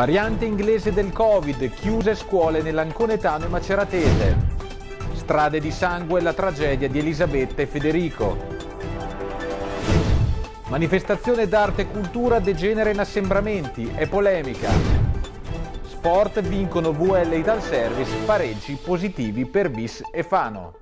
Variante inglese del Covid, chiuse scuole nell'Anconetano e Maceratese. Strade di sangue e la tragedia di Elisabetta e Federico. Manifestazione d'arte e cultura degenera in assembramenti, è polemica. Sport vincono VL Ital Service, pareggi positivi per Bis e Fano.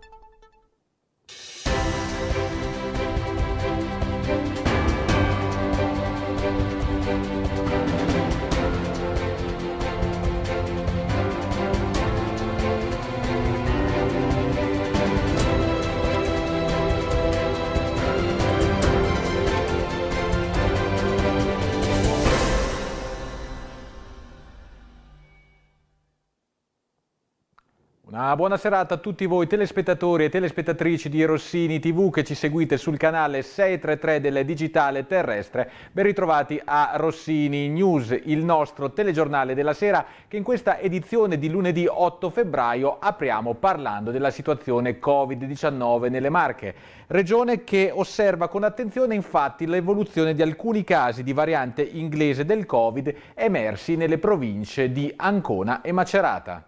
Ma buona serata a tutti voi telespettatori e telespettatrici di Rossini TV che ci seguite sul canale 633 del Digitale Terrestre. Ben ritrovati a Rossini News, il nostro telegiornale della sera che in questa edizione di lunedì 8 febbraio apriamo parlando della situazione Covid-19 nelle Marche. Regione che osserva con attenzione infatti l'evoluzione di alcuni casi di variante inglese del Covid emersi nelle province di Ancona e Macerata.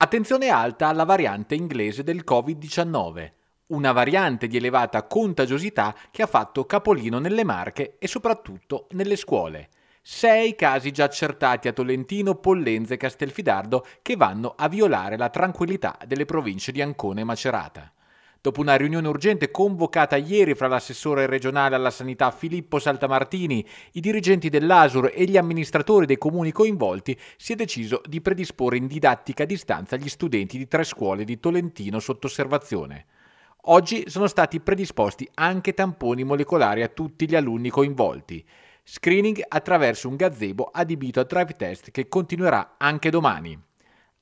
Attenzione alta alla variante inglese del Covid-19, una variante di elevata contagiosità che ha fatto capolino nelle Marche e soprattutto nelle scuole. Sei casi già accertati a Tolentino, Pollenze e Castelfidardo che vanno a violare la tranquillità delle province di Ancona e Macerata. Dopo una riunione urgente convocata ieri fra l'assessore regionale alla sanità Filippo Saltamartini, i dirigenti dell'ASUR e gli amministratori dei comuni coinvolti, si è deciso di predisporre in didattica a distanza gli studenti di tre scuole di Tolentino sotto osservazione. Oggi sono stati predisposti anche tamponi molecolari a tutti gli alunni coinvolti. Screening attraverso un gazebo adibito a drive test che continuerà anche domani.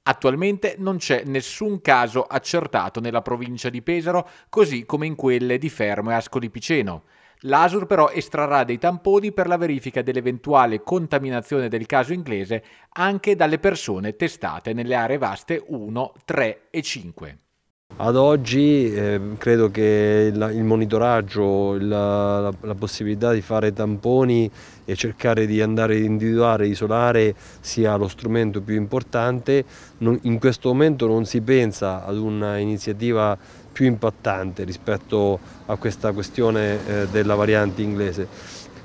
Attualmente non c'è nessun caso accertato nella provincia di Pesaro, così come in quelle di Fermo e Ascoli Piceno. L'ASUR però estrarrà dei tamponi per la verifica dell'eventuale contaminazione del caso inglese anche dalle persone testate nelle aree vaste 1, 3 e 5. Ad oggi eh, credo che il, il monitoraggio, la, la, la, possibilità di fare tamponi e cercare di andare a individuare, isolare sia lo strumento più importante. Non, in questo momento non si pensa ad un'iniziativa più impattante rispetto a questa questione eh, della variante inglese.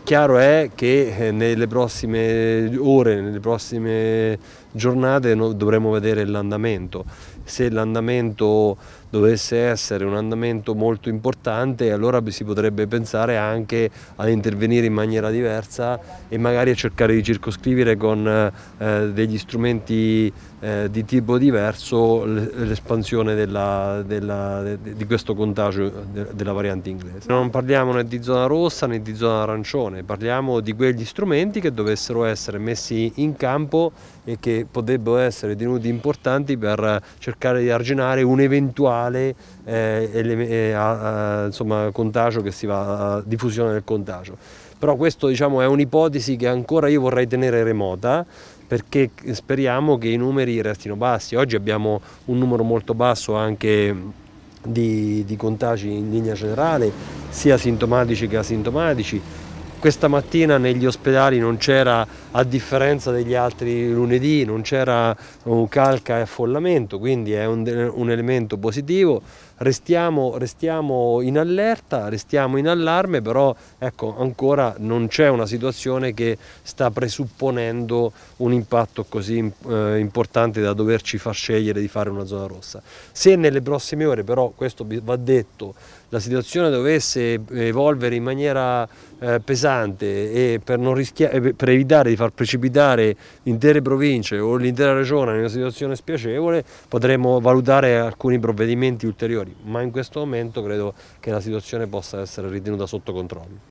Chiaro è che eh, nelle prossime ore, nelle prossime giornate no, dovremo vedere l'andamento se l'andamento dovesse essere un andamento molto importante allora si potrebbe pensare anche ad intervenire in maniera diversa e magari a cercare di circoscrivere con eh, degli strumenti eh, di tipo diverso l'espansione della, della, di questo contagio della variante inglese. Non parliamo né di zona rossa né di zona arancione, parliamo di quegli strumenti che dovessero essere messi in campo e che potrebbero essere tenuti importanti per cercare di arginare un eventuale eh, eh a, a, insomma, contagio che si va a diffusione del contagio. Però questa diciamo, è un'ipotesi che ancora io vorrei tenere remota perché speriamo che i numeri restino bassi. Oggi abbiamo un numero molto basso anche di, di contagi in linea generale, sia sintomatici che asintomatici questa mattina negli ospedali non c'era, a differenza degli altri lunedì, non c'era calca e affollamento, quindi è un, un elemento positivo. Restiamo, restiamo, in allerta, restiamo in allarme, però ecco, ancora non c'è una situazione che sta presupponendo un impatto così eh, importante da doverci far scegliere di fare una zona rossa. Se nelle prossime ore però, questo va detto, la situazione dovesse eh, evolvere in maniera eh, pesante e per, eh, per evitare di far precipitare intere province o l'intera regione in una situazione spiacevole potremmo valutare alcuni provvedimenti ulteriori, ma in questo momento credo che la situazione possa essere ritenuta sotto controllo.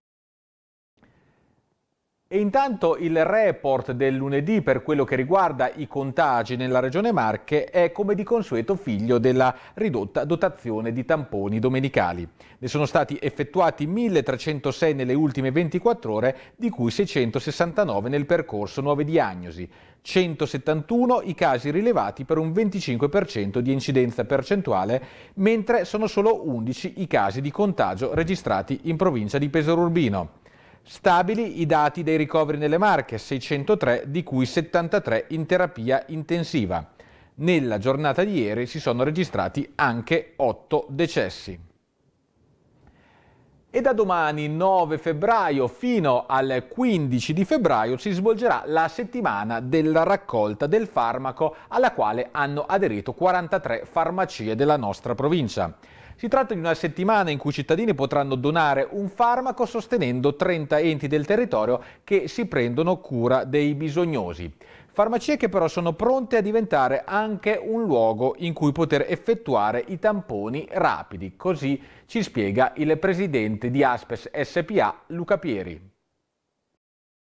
E intanto il report del lunedì per quello che riguarda i contagi nella regione Marche è come di consueto figlio della ridotta dotazione di tamponi domenicali. Ne sono stati effettuati 1306 nelle ultime 24 ore, di cui 669 nel percorso nuove diagnosi. 171 i casi rilevati per un 25% di incidenza percentuale, mentre sono solo 11 i casi di contagio registrati in provincia di Pesaro Urbino. Stabili i dati dei ricoveri nelle Marche, 603 di cui 73 in terapia intensiva. Nella giornata di ieri si sono registrati anche 8 decessi. E da domani 9 febbraio fino al 15 di febbraio si svolgerà la settimana della raccolta del farmaco alla quale hanno aderito 43 farmacie della nostra provincia. Si tratta di una settimana in cui i cittadini potranno donare un farmaco sostenendo 30 enti del territorio che si prendono cura dei bisognosi. Farmacie che però sono pronte a diventare anche un luogo in cui poter effettuare i tamponi rapidi. Così ci spiega il presidente di Aspes SPA, Luca Pieri.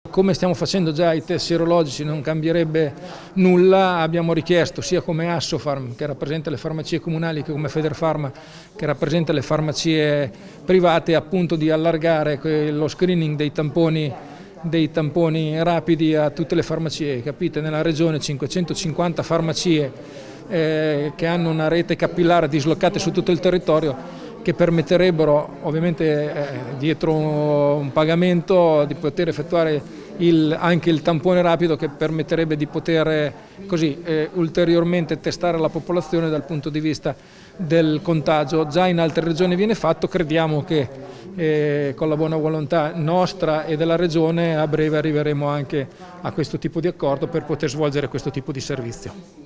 Come stiamo facendo già i test serologici non cambierebbe nulla, abbiamo richiesto sia come Assofarm che rappresenta le farmacie comunali che come Federfarma che rappresenta le farmacie private appunto di allargare lo screening dei tamponi, dei tamponi rapidi a tutte le farmacie, capite? Nella regione 550 farmacie eh, che hanno una rete capillare dislocate su tutto il territorio che permetterebbero ovviamente eh, dietro un pagamento di poter effettuare il, anche il tampone rapido che permetterebbe di poter eh, così, eh, ulteriormente testare la popolazione dal punto di vista del contagio. Già in altre regioni viene fatto, crediamo che eh, con la buona volontà nostra e della Regione a breve arriveremo anche a questo tipo di accordo per poter svolgere questo tipo di servizio.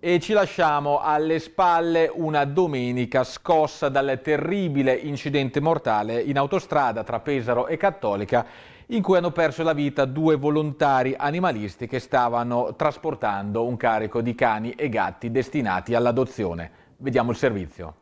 E ci lasciamo alle spalle una domenica scossa dal terribile incidente mortale in autostrada tra Pesaro e Cattolica in cui hanno perso la vita due volontari animalisti che stavano trasportando un carico di cani e gatti destinati all'adozione. Vediamo il servizio.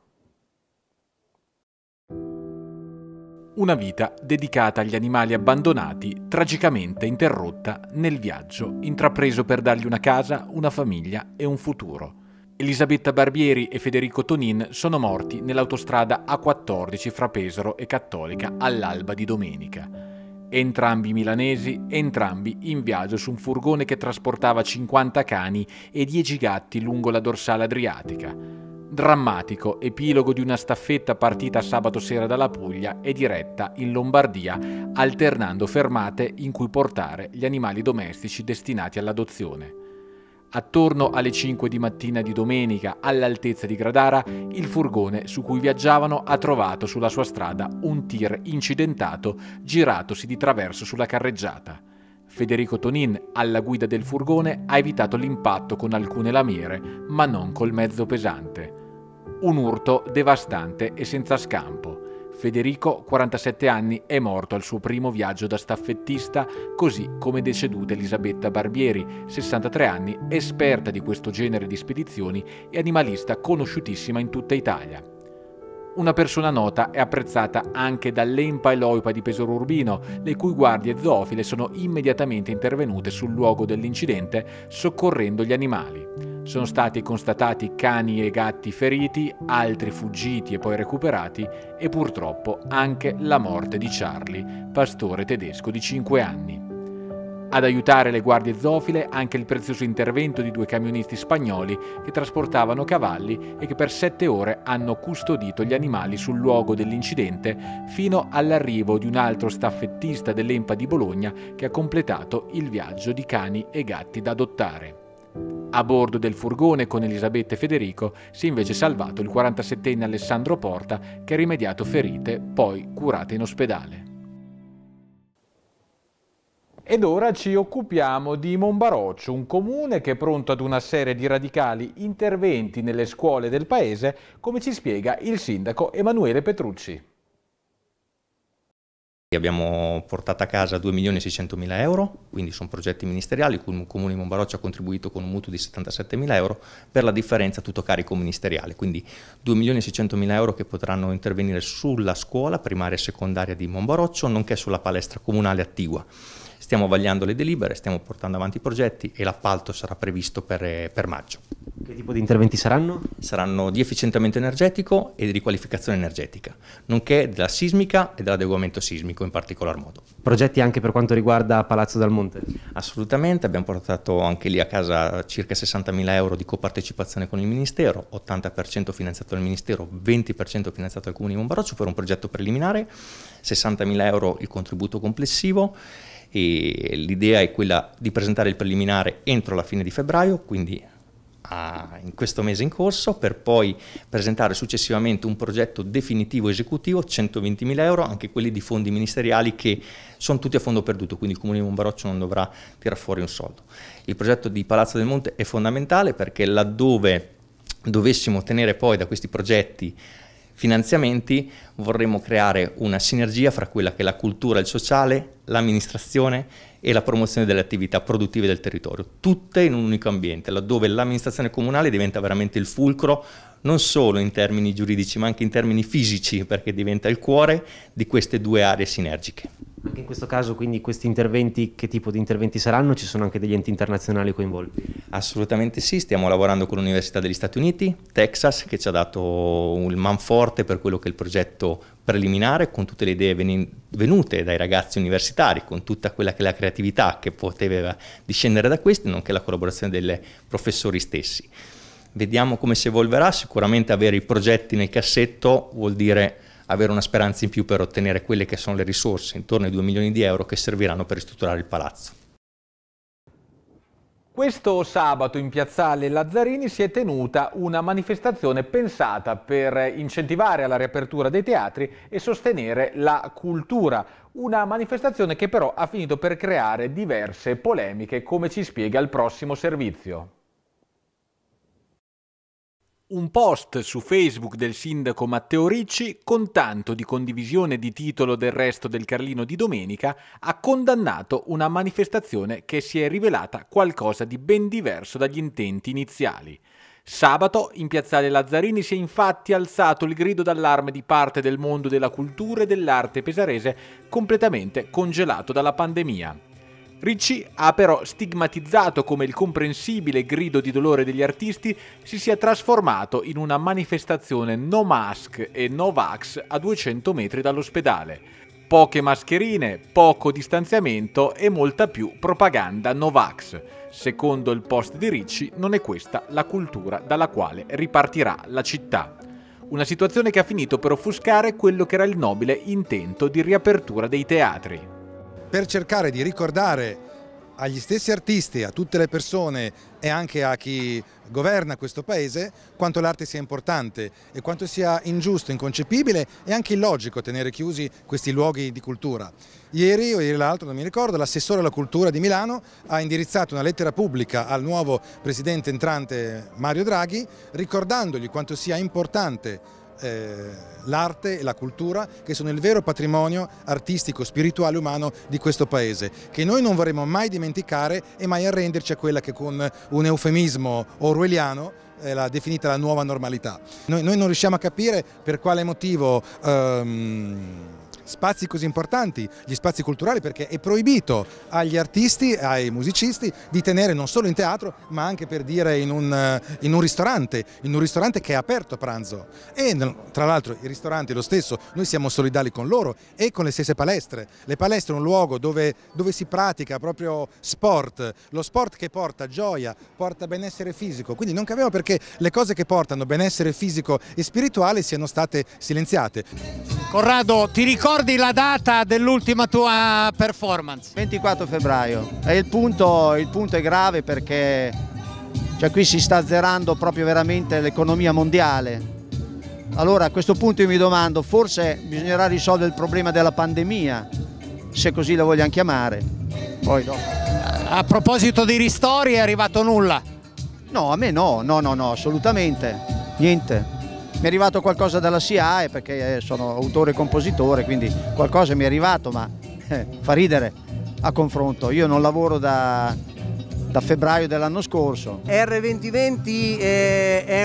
una vita dedicata agli animali abbandonati, tragicamente interrotta nel viaggio intrapreso per dargli una casa, una famiglia e un futuro. Elisabetta Barbieri e Federico Tonin sono morti nell'autostrada A14 fra Pesaro e Cattolica all'alba di domenica. Entrambi milanesi, entrambi in viaggio su un furgone che trasportava 50 cani e 10 gatti lungo la dorsale adriatica. Drammatico epilogo di una staffetta partita sabato sera dalla Puglia e diretta in Lombardia, alternando fermate in cui portare gli animali domestici destinati all'adozione. Attorno alle 5 di mattina di domenica, all'altezza di Gradara, il furgone su cui viaggiavano ha trovato sulla sua strada un tir incidentato giratosi di traverso sulla carreggiata. Federico Tonin, alla guida del furgone, ha evitato l'impatto con alcune lamiere, ma non col mezzo pesante. Un urto devastante e senza scampo. Federico, 47 anni, è morto al suo primo viaggio da staffettista, così come è deceduta Elisabetta Barbieri, 63 anni, esperta di questo genere di spedizioni e animalista conosciutissima in tutta Italia. Una persona nota e apprezzata anche dall'EMPA e l'OIPA di Pesaro Urbino, le cui guardie zoofile sono immediatamente intervenute sul luogo dell'incidente soccorrendo gli animali. Sono stati constatati cani e gatti feriti, altri fuggiti e poi recuperati e purtroppo anche la morte di Charlie, pastore tedesco di 5 anni. Ad aiutare le guardie zofile anche il prezioso intervento di due camionisti spagnoli che trasportavano cavalli e che per sette ore hanno custodito gli animali sul luogo dell'incidente fino all'arrivo di un altro staffettista dell'EMPA di Bologna che ha completato il viaggio di cani e gatti da adottare. A bordo del furgone con Elisabetta e Federico si è invece salvato il 47enne Alessandro Porta che ha rimediato ferite poi curate in ospedale. Ed ora ci occupiamo di Monbaroccio, un comune che è pronto ad una serie di radicali interventi nelle scuole del paese, come ci spiega il sindaco Emanuele Petrucci. Abbiamo portato a casa 2 milioni e 600 mila euro, quindi sono progetti ministeriali, cui il Comune di Monbaroccio ha contribuito con un mutuo di 77 mila euro, per la differenza tutto carico ministeriale, quindi 2 milioni e 600 mila euro che potranno intervenire sulla scuola primaria e secondaria di Monbaroccio, nonché sulla palestra comunale attigua. Stiamo vagliando le delibere, stiamo portando avanti i progetti e l'appalto sarà previsto per, eh, per maggio. Che tipo di interventi saranno? Saranno di efficientamento energetico e di riqualificazione energetica, nonché della sismica e dell'adeguamento sismico in particolar modo. Progetti anche per quanto riguarda Palazzo dal Monte? Assolutamente, abbiamo portato anche lì a casa circa 60.000 euro di copartecipazione con il Ministero, 80% finanziato dal Ministero, 20% finanziato dal Comune di Monbaroccio per un progetto preliminare, 60.000 euro il contributo complessivo e l'idea è quella di presentare il preliminare entro la fine di febbraio, quindi a, in questo mese in corso, per poi presentare successivamente un progetto definitivo esecutivo, 120.000 euro, anche quelli di fondi ministeriali che sono tutti a fondo perduto, quindi il Comune di Monbaroccio non dovrà tirare fuori un soldo. Il progetto di Palazzo del Monte è fondamentale perché laddove dovessimo ottenere poi da questi progetti finanziamenti vorremmo creare una sinergia fra quella che è la cultura, il sociale, l'amministrazione e la promozione delle attività produttive del territorio, tutte in un unico ambiente, laddove l'amministrazione comunale diventa veramente il fulcro non solo in termini giuridici ma anche in termini fisici perché diventa il cuore di queste due aree sinergiche. Anche in questo caso, quindi, questi interventi, che tipo di interventi saranno? Ci sono anche degli enti internazionali coinvolti? Assolutamente sì, stiamo lavorando con l'Università degli Stati Uniti, Texas, che ci ha dato il manforte per quello che è il progetto preliminare, con tutte le idee venute dai ragazzi universitari, con tutta quella che è la creatività che poteva discendere da questi, nonché la collaborazione dei professori stessi. Vediamo come si evolverà, sicuramente avere i progetti nel cassetto vuol dire avere una speranza in più per ottenere quelle che sono le risorse, intorno ai 2 milioni di euro, che serviranno per ristrutturare il palazzo. Questo sabato in piazzale Lazzarini si è tenuta una manifestazione pensata per incentivare la riapertura dei teatri e sostenere la cultura. Una manifestazione che però ha finito per creare diverse polemiche, come ci spiega il prossimo servizio. Un post su Facebook del sindaco Matteo Ricci, con tanto di condivisione di titolo del resto del Carlino di domenica, ha condannato una manifestazione che si è rivelata qualcosa di ben diverso dagli intenti iniziali. Sabato, in piazzale Lazzarini, si è infatti alzato il grido d'allarme di parte del mondo della cultura e dell'arte pesarese completamente congelato dalla pandemia. Ricci ha però stigmatizzato come il comprensibile grido di dolore degli artisti si sia trasformato in una manifestazione no mask e no vax a 200 metri dall'ospedale. Poche mascherine, poco distanziamento e molta più propaganda no vax. Secondo il post di Ricci non è questa la cultura dalla quale ripartirà la città. Una situazione che ha finito per offuscare quello che era il nobile intento di riapertura dei teatri per cercare di ricordare agli stessi artisti, a tutte le persone e anche a chi governa questo paese quanto l'arte sia importante e quanto sia ingiusto, inconcepibile e anche illogico tenere chiusi questi luoghi di cultura. Ieri o ieri l'altro, non mi ricordo, l'assessore alla cultura di Milano ha indirizzato una lettera pubblica al nuovo presidente entrante Mario Draghi ricordandogli quanto sia importante eh, l'arte e la cultura che sono il vero patrimonio artistico, spirituale, umano di questo paese, che noi non vorremmo mai dimenticare e mai arrenderci a quella che con un eufemismo orwelliano eh, la definita la nuova normalità. Noi, noi, non riusciamo a capire per quale motivo ehm, spazi così importanti, gli spazi culturali, perché è proibito agli artisti, ai musicisti di tenere non solo in teatro ma anche per dire in un, eh, in un ristorante, in un ristorante che è aperto a pranzo. E tra l'altro i ristoranti lo stesso, noi siamo solidali con loro e con le stesse palestre. Le palestre è un luogo dove, dove si pratica proprio sport, lo sport che porta gioia, porta benessere fisico, quindi non capiamo perché le cose che portano benessere fisico e spirituale siano state silenziate. Corrado, ti ricordo ricordi la data dell'ultima tua performance? 24 febbraio. E il punto, il punto è grave perché cioè, qui si sta azzerando proprio veramente l'economia mondiale. Allora a questo punto io mi domando, forse bisognerà risolvere il problema della pandemia, se così la vogliamo chiamare. Poi dopo. A proposito di ristori è arrivato nulla? No, a me no, no, no, no, assolutamente, niente mi è arrivato qualcosa dalla SIAE perché eh, sono autore e compositore, quindi qualcosa mi è arrivato, ma eh, fa ridere a confronto. Io non lavoro da, da febbraio dell'anno scorso. R2020 eh, è,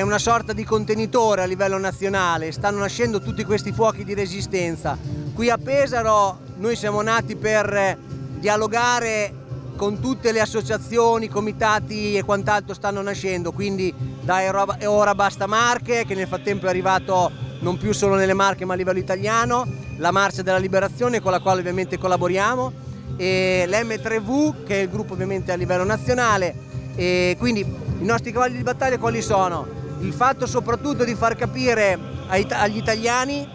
una sorta di contenitore a livello nazionale, stanno nascendo tutti questi fuochi di resistenza. Qui a Pesaro noi siamo nati per dialogare con tutte le associazioni, comitati e quant'altro stanno nascendo, quindi da Ora Basta Marche, che nel frattempo è arrivato non più solo nelle Marche ma a livello italiano, la Marcia della Liberazione con la quale ovviamente collaboriamo, e l'M3V che è il gruppo ovviamente a livello nazionale. E quindi i nostri cavalli di battaglia quali sono? Il fatto soprattutto di far capire agli italiani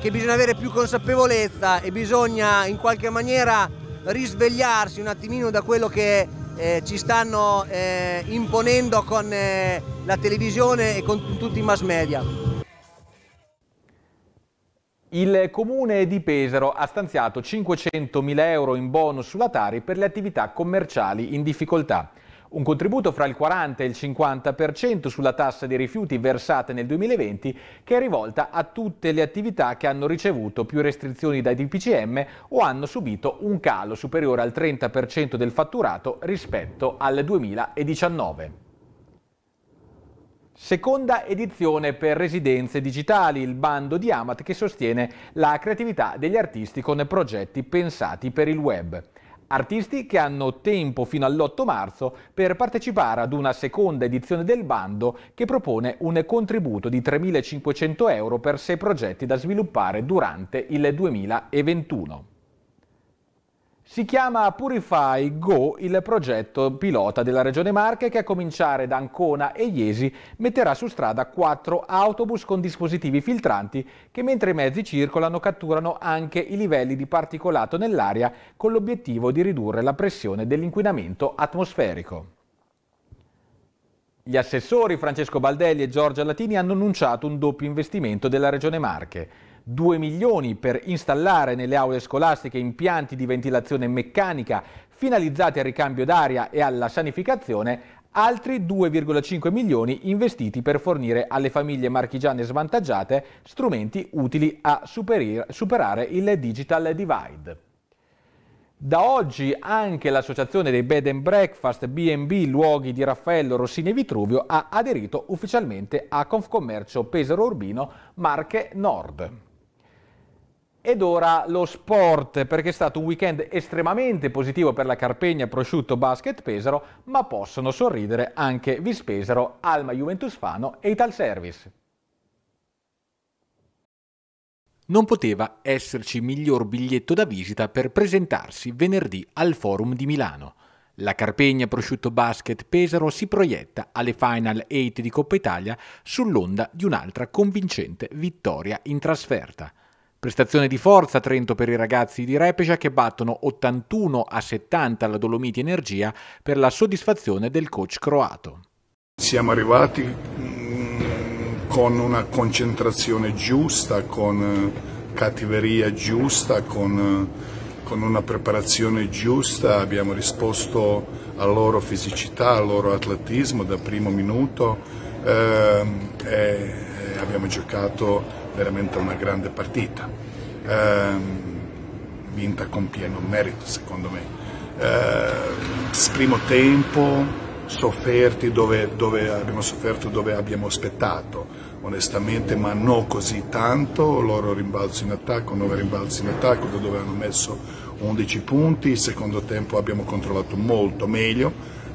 che bisogna avere più consapevolezza e bisogna in qualche maniera risvegliarsi un attimino da quello che eh, ci stanno eh, imponendo con eh, la televisione e con tutti i mass media. Il comune di Pesaro ha stanziato 500.000 euro in bonus sulla Tari per le attività commerciali in difficoltà un contributo fra il 40 e il 50% sulla tassa dei rifiuti versata nel 2020 che è rivolta a tutte le attività che hanno ricevuto più restrizioni dai DPCM o hanno subito un calo superiore al 30% del fatturato rispetto al 2019. Seconda edizione per residenze digitali, il bando di Amat che sostiene la creatività degli artisti con progetti pensati per il web. Artisti che hanno tempo fino all'8 marzo per partecipare ad una seconda edizione del bando che propone un contributo di 3.500 euro per sei progetti da sviluppare durante il 2021. Si chiama Purify Go il progetto pilota della Regione Marche che a cominciare da Ancona e Iesi metterà su strada quattro autobus con dispositivi filtranti che mentre i mezzi circolano catturano anche i livelli di particolato nell'aria con l'obiettivo di ridurre la pressione dell'inquinamento atmosferico. Gli assessori Francesco Baldelli e Giorgia Latini hanno annunciato un doppio investimento della Regione Marche. 2 milioni per installare nelle aule scolastiche impianti di ventilazione meccanica finalizzati al ricambio d'aria e alla sanificazione, altri 2,5 milioni investiti per fornire alle famiglie marchigiane svantaggiate strumenti utili a superare il digital divide. Da oggi anche l'associazione dei Bed and Breakfast B&B Luoghi di Raffaello Rossini e Vitruvio ha aderito ufficialmente a Confcommercio Pesaro Urbino Marche Nord. Ed ora lo sport, perché è stato un weekend estremamente positivo per la Carpegna Prosciutto Basket Pesaro, ma possono sorridere anche Vispesaro, Alma Juventus Fano e Service. Non poteva esserci miglior biglietto da visita per presentarsi venerdì al Forum di Milano. La Carpegna Prosciutto Basket Pesaro si proietta alle Final 8 di Coppa Italia sull'onda di un'altra convincente vittoria in trasferta. Prestazione di forza Trento per i ragazzi di Repecia che battono 81 a 70 la Dolomiti Energia per la soddisfazione del coach croato. Siamo arrivati mm, con una concentrazione giusta, con eh, cattiveria giusta, con, eh, con una preparazione giusta, abbiamo risposto alla loro fisicità, al loro atletismo dal primo minuto eh, abbiamo giocato veramente una grande partita, ehm, vinta con pieno merito secondo me. Ehm, primo tempo, sofferti dove, dove, abbiamo sofferto, dove abbiamo aspettato, onestamente, ma non così tanto, loro rimbalzo in attacco, noi rimbalzo in attacco, dove hanno messo 11 punti, il secondo tempo abbiamo controllato molto meglio,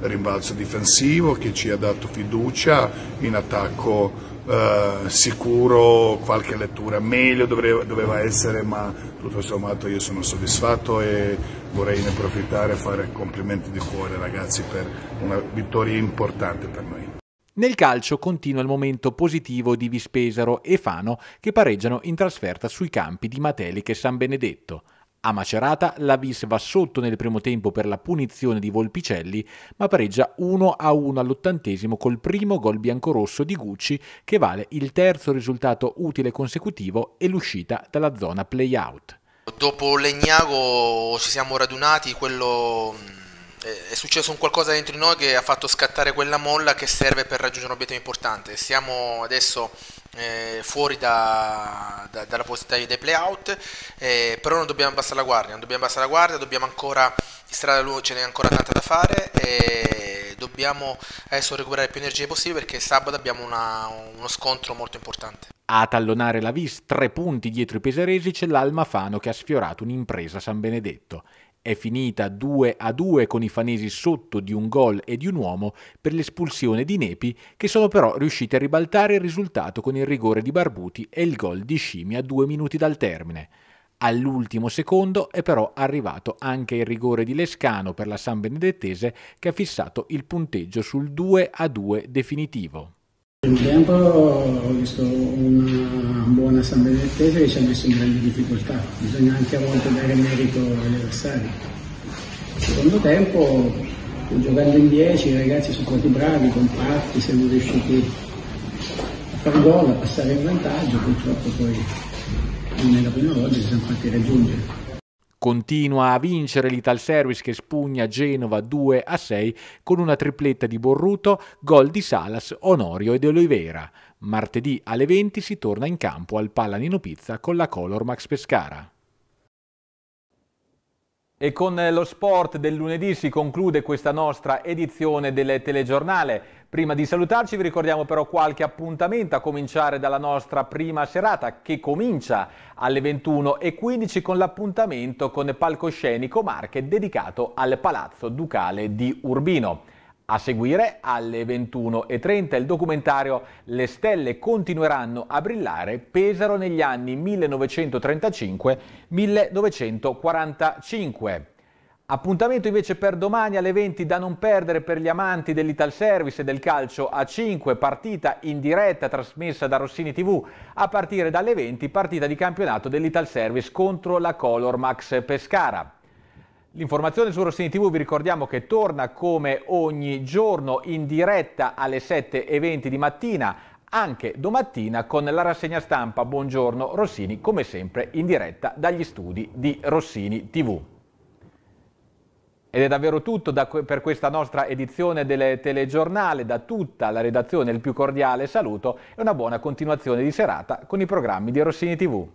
rimbalzo difensivo che ci ha dato fiducia in attacco eh, sicuro, qualche lettura meglio doveva, doveva, essere ma tutto sommato io sono soddisfatto e vorrei ne approfittare e fare complimenti di cuore ragazzi per una vittoria importante per noi. Nel calcio continua il momento positivo di Vispesaro e Fano che pareggiano in trasferta sui campi di Mateliche e San Benedetto. A Macerata la Vis va sotto nel primo tempo per la punizione di Volpicelli, ma pareggia 1-1 all'ottantesimo col primo gol biancorosso di Gucci che vale il terzo risultato utile consecutivo e l'uscita dalla zona play-out. Dopo Legnago ci siamo radunati, quello mm, è successo un qualcosa dentro di noi che ha fatto scattare quella molla che serve per raggiungere un obiettivo importante. Siamo adesso eh, fuori da, da, dalla possibilità dei playout, eh, però non dobbiamo abbassare la guardia, non dobbiamo abbassare la guardia, dobbiamo ancora, in strada ce n'è ancora tanta da fare e dobbiamo adesso recuperare più energie possibile perché sabato abbiamo una, uno scontro molto importante. A tallonare la Vis, tre punti dietro i pesaresi, c'è l'Almafano che ha sfiorato un'impresa San Benedetto è finita 2 a 2 con i fanesi sotto di un gol e di un uomo per l'espulsione di Nepi, che sono però riusciti a ribaltare il risultato con il rigore di Barbuti e il gol di Scimi a due minuti dal termine. All'ultimo secondo è però arrivato anche il rigore di Lescano per la San Benedettese che ha fissato il punteggio sul 2 a 2 definitivo primo tempo ho visto una buona San Benedettese che ci ha messo in grandi difficoltà, bisogna anche a volte dare merito agli avversari. Secondo tempo, giocando in 10, i ragazzi sono stati bravi, compatti, siamo riusciti a far gol, a passare in vantaggio, purtroppo poi nella prima volta ci siamo fatti raggiungere. Continua a vincere l'Ital Service che spugna Genova 2 a 6 con una tripletta di Borruto, gol di Salas, Onorio e De Oliveira. Martedì alle 20 si torna in campo al Pallanino Pizza con la Color Max Pescara. E con eh, lo sport del lunedì si conclude questa nostra edizione del telegiornale. Prima di salutarci vi ricordiamo però qualche appuntamento a cominciare dalla nostra prima serata che comincia alle 21.15 con l'appuntamento con Palcoscenico Marche dedicato al Palazzo Ducale di Urbino. A seguire alle 21.30 il documentario Le stelle continueranno a brillare Pesaro negli anni 1935-1945. Appuntamento invece per domani alle 20 da non perdere per gli amanti dell'Ital Service e del calcio a 5, partita in diretta trasmessa da Rossini TV a partire dalle 20, partita di campionato dell'Ital Service contro la Color Max Pescara. L'informazione su Rossini TV vi ricordiamo che torna come ogni giorno in diretta alle 7.20 di mattina, anche domattina con la rassegna stampa Buongiorno Rossini, come sempre in diretta dagli studi di Rossini TV. Ed è davvero tutto da, per questa nostra edizione del telegiornale, da tutta la redazione il più cordiale saluto e una buona continuazione di serata con i programmi di Rossini TV.